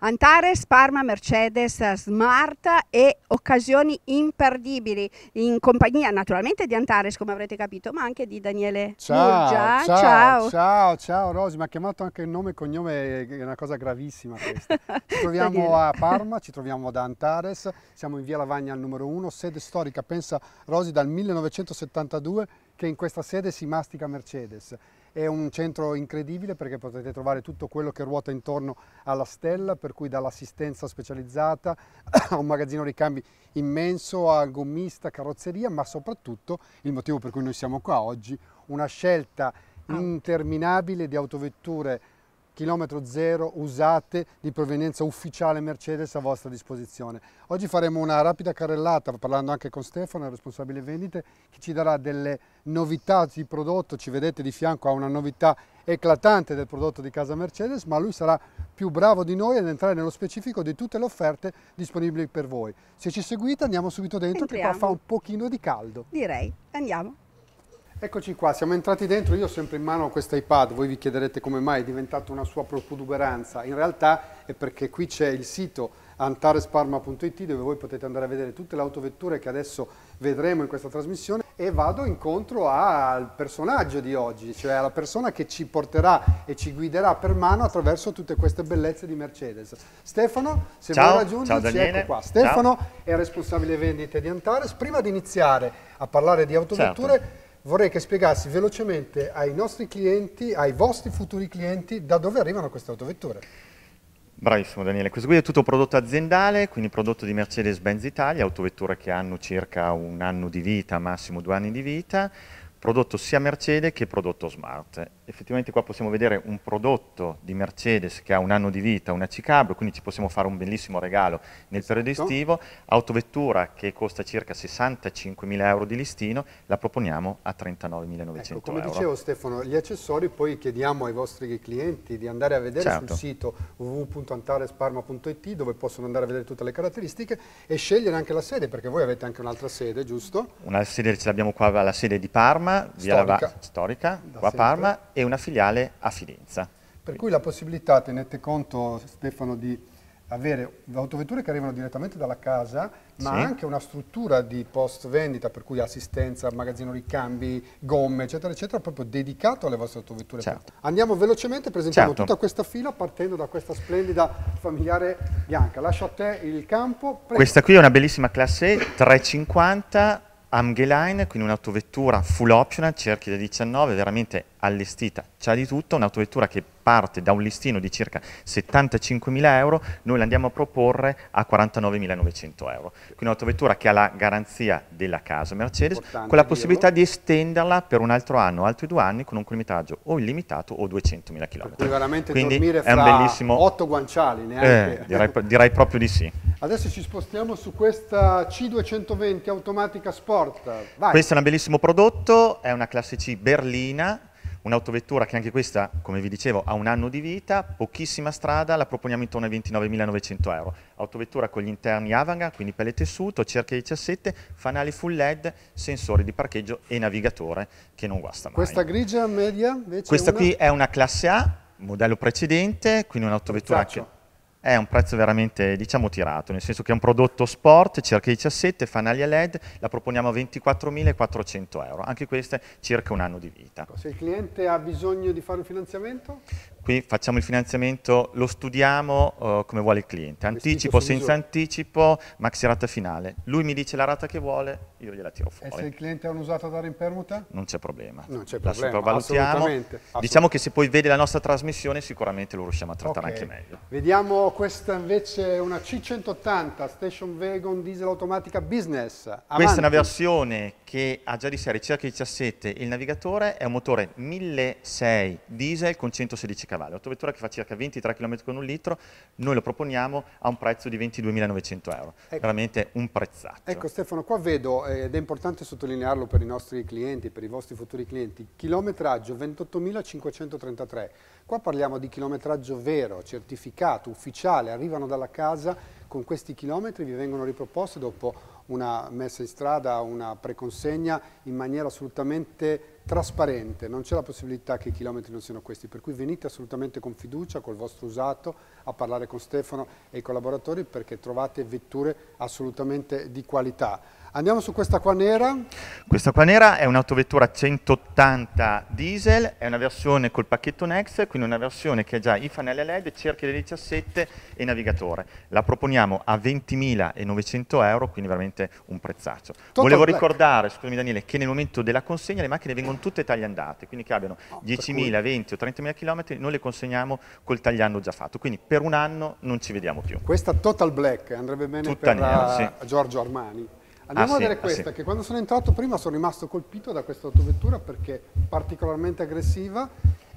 Antares, Parma, Mercedes, Smart e occasioni imperdibili in compagnia naturalmente di Antares come avrete capito ma anche di Daniele ciao, Murgia. Ciao, ciao, ciao, ciao Rosy, mi ha chiamato anche il nome e cognome, è una cosa gravissima questa. Ci troviamo a Parma, ci troviamo da Antares, siamo in via Lavagna al numero 1, sede storica, pensa Rosy, dal 1972 che in questa sede si mastica Mercedes è un centro incredibile perché potete trovare tutto quello che ruota intorno alla stella, per cui dall'assistenza specializzata a un magazzino ricambi immenso, a gommista, carrozzeria, ma soprattutto il motivo per cui noi siamo qua oggi, una scelta ah. interminabile di autovetture chilometro zero usate di provenienza ufficiale Mercedes a vostra disposizione. Oggi faremo una rapida carrellata parlando anche con Stefano, il responsabile vendite, che ci darà delle novità di prodotto, ci vedete di fianco a una novità eclatante del prodotto di casa Mercedes, ma lui sarà più bravo di noi ad entrare nello specifico di tutte le offerte disponibili per voi. Se ci seguite andiamo subito dentro Entriamo. che qua fa un pochino di caldo. Direi, andiamo. Eccoci qua, siamo entrati dentro, io ho sempre in mano questo iPad, voi vi chiederete come mai è diventata una sua protuberanza, in realtà è perché qui c'è il sito antaresparma.it dove voi potete andare a vedere tutte le autovetture che adesso vedremo in questa trasmissione e vado incontro al personaggio di oggi, cioè alla persona che ci porterà e ci guiderà per mano attraverso tutte queste bellezze di Mercedes. Stefano, se ciao, vuoi raggiungerci, ecco qua. Stefano ciao. è responsabile vendite di Antares. Prima di iniziare a parlare di certo. autovetture... Certo vorrei che spiegassi velocemente ai nostri clienti, ai vostri futuri clienti, da dove arrivano queste autovetture. Bravissimo Daniele, questo qui è tutto prodotto aziendale, quindi prodotto di Mercedes-Benz Italia, autovetture che hanno circa un anno di vita, massimo due anni di vita, prodotto sia Mercedes che prodotto Smart effettivamente qua possiamo vedere un prodotto di Mercedes che ha un anno di vita, una c quindi ci possiamo fare un bellissimo regalo nel esatto. periodo estivo, autovettura che costa circa 65.000 euro di listino, la proponiamo a 39.900 ecco, come euro. dicevo Stefano, gli accessori poi chiediamo ai vostri clienti di andare a vedere certo. sul sito www.antaresparma.it dove possono andare a vedere tutte le caratteristiche e scegliere anche la sede, perché voi avete anche un'altra sede, giusto? Una sede ce l'abbiamo qua, la sede di Parma, storica. via storica, storica qua a Parma, e una filiale a Fidenza. Per cui la possibilità, tenete conto Stefano, di avere autovetture che arrivano direttamente dalla casa, ma sì. anche una struttura di post vendita, per cui assistenza, magazzino ricambi, gomme, eccetera, eccetera, proprio dedicato alle vostre autovetture. Certo. Andiamo velocemente, presentiamo certo. tutta questa fila partendo da questa splendida familiare bianca. Lascio a te il campo. Prego. Questa qui è una bellissima classe 350 Amgeline, quindi un'autovettura full optional, cerchi da 19, veramente allestita, c'ha di tutto, un'autovettura che parte da un listino di circa 75.000 euro, noi l'andiamo a proporre a 49.900 euro. Quindi un'autovettura che ha la garanzia della casa Mercedes, Importante con la possibilità dirlo. di estenderla per un altro anno, altri due anni, con un chilometraggio o illimitato o 200.000 km. Quindi veramente Quindi dormire è un bellissimo... otto guanciali neanche. Eh, direi, direi proprio di sì. Adesso ci spostiamo su questa C220 automatica sport. Vai. Questo è un bellissimo prodotto, è una classe C berlina, un'autovettura che anche questa, come vi dicevo, ha un anno di vita, pochissima strada, la proponiamo intorno ai 29.900 euro. Autovettura con gli interni Avangan, quindi pelle tessuto, cerchia 17, fanali full LED, sensori di parcheggio e navigatore che non guasta mai. Questa grigia media invece Questa è una... qui è una classe A, modello precedente, quindi un'autovettura esatto. che è un prezzo veramente diciamo tirato, nel senso che è un prodotto sport, circa 17, fanali a LED, la proponiamo a 24.400 euro, anche questa circa un anno di vita. Se il cliente ha bisogno di fare un finanziamento? qui facciamo il finanziamento, lo studiamo uh, come vuole il cliente, anticipo, senza anticipo, maxi rata finale. Lui mi dice la rata che vuole, io gliela tiro fuori. E se il cliente ha un'usata da permuta? Non c'è problema. Non c'è problema, la supervalutiamo. Assolutamente, assolutamente. Diciamo che se poi vede la nostra trasmissione sicuramente lo riusciamo a trattare okay. anche meglio. Vediamo questa invece, è una C180 Station Wagon Diesel Automatica Business. Avanti. Questa è una versione che ha già di serie circa 17 il navigatore, è un motore 1.600 diesel con 116 cavalli, autovettura che fa circa 23 km con un litro, noi lo proponiamo a un prezzo di 22.900 euro, ecco. veramente un prezzato. Ecco Stefano, qua vedo, eh, ed è importante sottolinearlo per i nostri clienti, per i vostri futuri clienti, chilometraggio 28.533, qua parliamo di chilometraggio vero, certificato, ufficiale, arrivano dalla casa con questi chilometri, vi vengono riproposti dopo una messa in strada, una preconsegna in maniera assolutamente trasparente, non c'è la possibilità che i chilometri non siano questi, per cui venite assolutamente con fiducia, col vostro usato, a parlare con Stefano e i collaboratori perché trovate vetture assolutamente di qualità. Andiamo su questa qua nera. Questa qua nera è un'autovettura 180 diesel, è una versione col pacchetto Next, quindi una versione che ha già i fanelli LED, cerchio del 17 e navigatore. La proponiamo a 20.900 euro, quindi veramente un prezzaccio. Total Volevo black. ricordare, scusami Daniele, che nel momento della consegna le macchine vengono tutte tagliandate, quindi che abbiano oh, 10.000, 20 o 30.000 km, noi le consegniamo col tagliando già fatto, quindi per un anno non ci vediamo più. Questa Total Black andrebbe bene Tutta per nera, eh, sì. Giorgio Armani. La mia ah, madre sì, è questa, ah, sì. che quando sono entrato prima sono rimasto colpito da questa autovettura perché è particolarmente aggressiva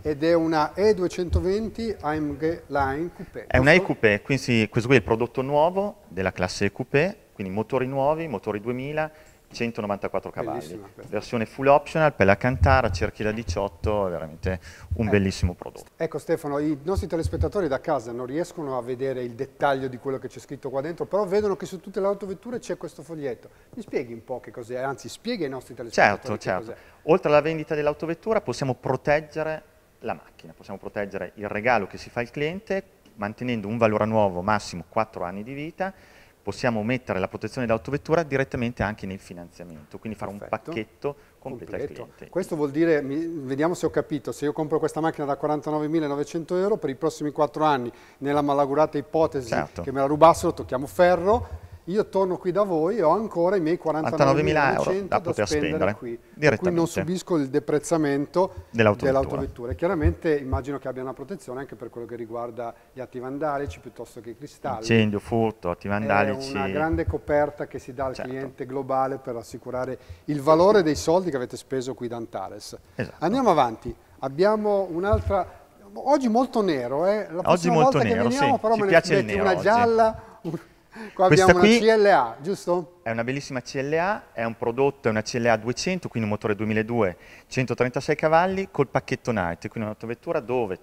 ed è una E220 AMG Line Coupé. È una E Coupé, quindi questo qui è il prodotto nuovo della classe E Coupé, quindi motori nuovi, motori 2000, 194 cavalli, versione full optional per la Cantara, cerchi da 18, veramente un eh. bellissimo prodotto. Ecco Stefano, i nostri telespettatori da casa non riescono a vedere il dettaglio di quello che c'è scritto qua dentro, però vedono che su tutte le autovetture c'è questo foglietto. Mi spieghi un po' che cos'è, anzi spieghi ai nostri telespettatori certo, certo. Oltre alla vendita dell'autovettura possiamo proteggere la macchina, possiamo proteggere il regalo che si fa al cliente mantenendo un valore nuovo massimo 4 anni di vita possiamo mettere la protezione dell'autovettura direttamente anche nel finanziamento, quindi fare Perfetto. un pacchetto completo, completo. al cliente. Questo vuol dire, vediamo se ho capito, se io compro questa macchina da 49.900 euro per i prossimi 4 anni, nella malaugurata ipotesi certo. che me la rubassero, tocchiamo ferro, io torno qui da voi e ho ancora i miei 49.000 euro da poter da spendere, qui, qui non subisco il deprezzamento dell'autovettura. Dell Chiaramente immagino che abbia una protezione anche per quello che riguarda gli atti vandalici piuttosto che i cristalli. Incendio, furto, atti vandalici. È una grande coperta che si dà al certo. cliente globale per assicurare il valore dei soldi che avete speso qui da Antares. Esatto. Andiamo avanti, abbiamo un'altra... Oggi molto nero, eh? la prossima oggi molto volta nero, che veniamo sì. però Ci me ne piace una oggi. gialla... Qua Questa abbiamo una CLA, giusto? È una bellissima CLA, è un prodotto, è una CLA 200, quindi un motore 2002, 136 cavalli, col pacchetto Night, quindi un'autovettura dove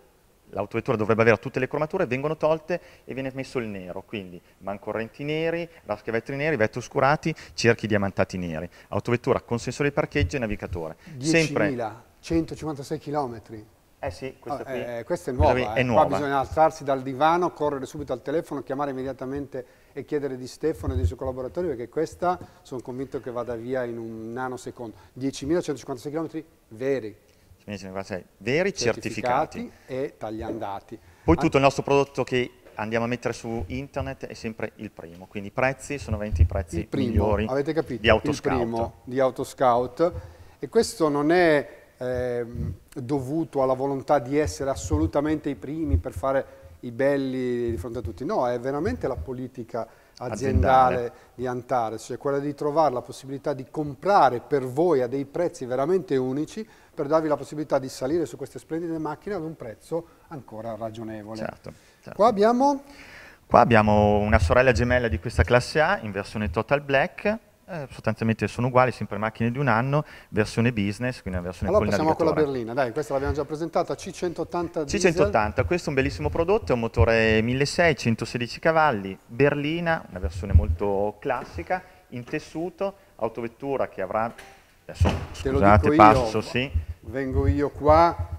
l'autovettura dovrebbe avere tutte le cromature, vengono tolte e viene messo il nero, quindi mancorrenti neri, rasche vetri neri, vetri oscurati, cerchi diamantati neri. Autovettura con sensore di parcheggio e navigatore. 10.156 km. Eh sì, questa, ah, eh, questa è nuova, è eh. Qua bisogna alzarsi dal divano, correre subito al telefono, chiamare immediatamente e chiedere di Stefano e dei suoi collaboratori perché questa sono convinto che vada via in un nanosecondo. 10.156 km veri. Veri, certificati, certificati e tagliandati. Poi tutto il nostro prodotto che andiamo a mettere su internet è sempre il primo, quindi i prezzi sono 20 i prezzi primo, migliori avete capito, di Autoscout. Il primo di Autoscout e questo non è Ehm, dovuto alla volontà di essere assolutamente i primi per fare i belli di fronte a tutti, no, è veramente la politica aziendale, aziendale. di Antares, cioè quella di trovare la possibilità di comprare per voi a dei prezzi veramente unici per darvi la possibilità di salire su queste splendide macchine ad un prezzo ancora ragionevole. Certo, certo. Qua abbiamo... Qua abbiamo una sorella gemella di questa classe A in versione Total Black, eh, sostanzialmente sono uguali, sempre macchine di un anno, versione business, quindi una versione allora passiamo a quella berlina, dai, questa l'abbiamo già presentata, C180 diesel. C180, questo è un bellissimo prodotto, è un motore 1.6, 116 cavalli, berlina, una versione molto classica, in tessuto, autovettura che avrà, adesso scusate, passo, io, sì. Vengo io qua,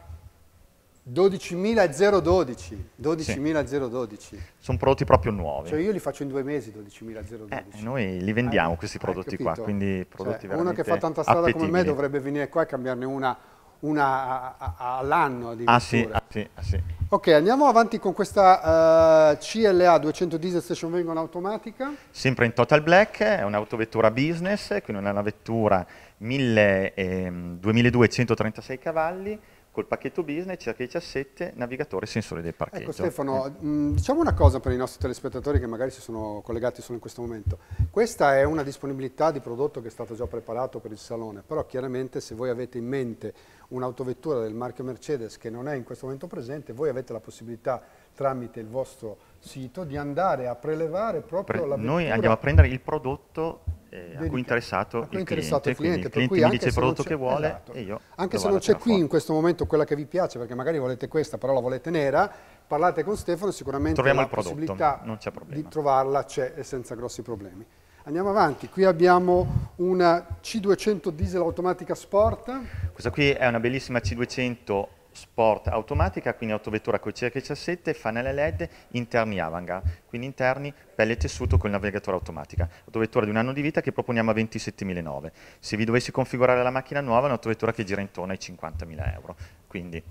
12.012, 12.012. Sì. Sono prodotti proprio nuovi. Cioè io li faccio in due mesi 12.012. Eh, noi li vendiamo eh, questi prodotti qua, quindi cioè, prodotti cioè, Uno che fa tanta strada appetibili. come me dovrebbe venire qua e cambiarne una, una all'anno ah, sì, ah, sì, ah, sì, Ok, andiamo avanti con questa uh, CLA 200 diesel station wagon automatica. Sempre in Total Black, è un'autovettura business, quindi è una vettura 1000, eh, 2236 cavalli, col pacchetto business, cerca 17, navigatore sensore del parcheggio. Ecco Stefano, mm. mm. diciamo una cosa per i nostri telespettatori che magari si sono collegati solo in questo momento. Questa è una disponibilità di prodotto che è stato già preparato per il salone, però chiaramente se voi avete in mente un'autovettura del marchio Mercedes che non è in questo momento presente, voi avete la possibilità tramite il vostro sito di andare a prelevare proprio Pre la vettura. Noi andiamo a prendere il prodotto eh, a cui è interessato, il, interessato cliente, il cliente. Quindi, il cliente mi dice il prodotto che vuole esatto. e io Anche se non c'è qui fuori. in questo momento quella che vi piace, perché magari volete questa, però la volete nera, parlate con Stefano e sicuramente Troviamo la possibilità di trovarla c'è senza grossi problemi. Andiamo avanti, qui abbiamo una C200 diesel automatica sport. Questa qui è una bellissima C200 sport automatica, quindi autovettura con i cerchi 17, fanelle LED, interni Avangard, quindi interni pelle e tessuto con il navigatore automatica. Autovettura di un anno di vita che proponiamo a 27.009. Se vi dovessi configurare la macchina nuova, è un'autovettura che gira intorno ai 50.000 euro. Quindi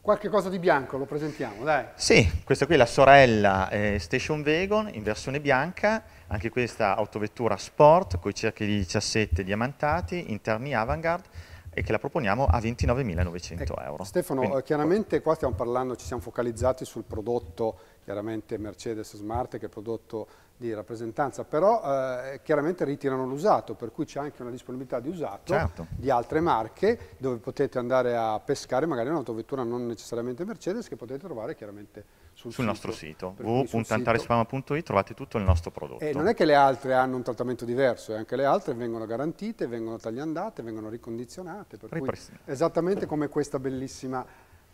qualche cosa di bianco, lo presentiamo, dai. Sì, questa qui è la sorella eh, Station Wagon in versione bianca, anche questa autovettura sport con i cerchi di 17 diamantati, interni Avangard, e che la proponiamo a 29.900 ecco, euro. Stefano, Quindi, eh, chiaramente qua stiamo parlando, ci siamo focalizzati sul prodotto, chiaramente Mercedes Smart che è prodotto di rappresentanza, però eh, chiaramente ritirano l'usato, per cui c'è anche una disponibilità di usato certo. di altre marche dove potete andare a pescare magari un'autovettura non necessariamente Mercedes che potete trovare chiaramente sul, sul sito, nostro sito www.antaresfama.it trovate tutto il nostro prodotto. E eh, non è che le altre hanno un trattamento diverso, eh, anche le altre vengono garantite, vengono tagliandate, vengono ricondizionate, per cui, esattamente come questa bellissima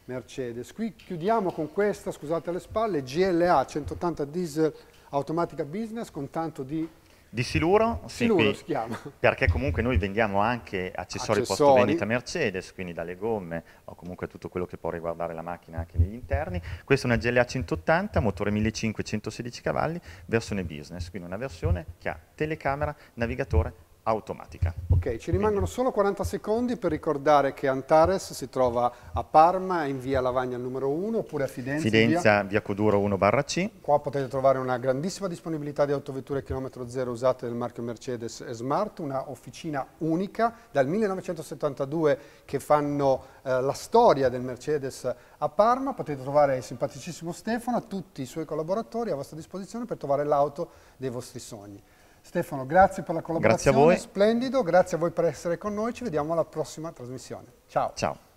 Mercedes. Qui chiudiamo con questa, scusate alle spalle, GLA 180 diesel automatica business con tanto di di Siluro, sì, Siluro qui, si chiama. Perché comunque noi vendiamo anche accessori, accessori. post vendita Mercedes, quindi dalle gomme o comunque tutto quello che può riguardare la macchina anche negli interni. Questa è una GLA 180, motore 1516 cavalli, versione business, quindi una versione che ha telecamera, navigatore automatica. Ok, ci rimangono solo 40 secondi per ricordare che Antares si trova a Parma in via Lavagna numero 1 oppure a Fidenza. Fidenza, via, via Coduro 1 barra C. Qua potete trovare una grandissima disponibilità di autovetture chilometro zero usate del marchio Mercedes e Smart, una officina unica dal 1972 che fanno eh, la storia del Mercedes a Parma. Potete trovare il simpaticissimo Stefano, tutti i suoi collaboratori a vostra disposizione per trovare l'auto dei vostri sogni. Stefano, grazie per la collaborazione, grazie a voi. splendido, grazie a voi per essere con noi, ci vediamo alla prossima trasmissione. Ciao. Ciao.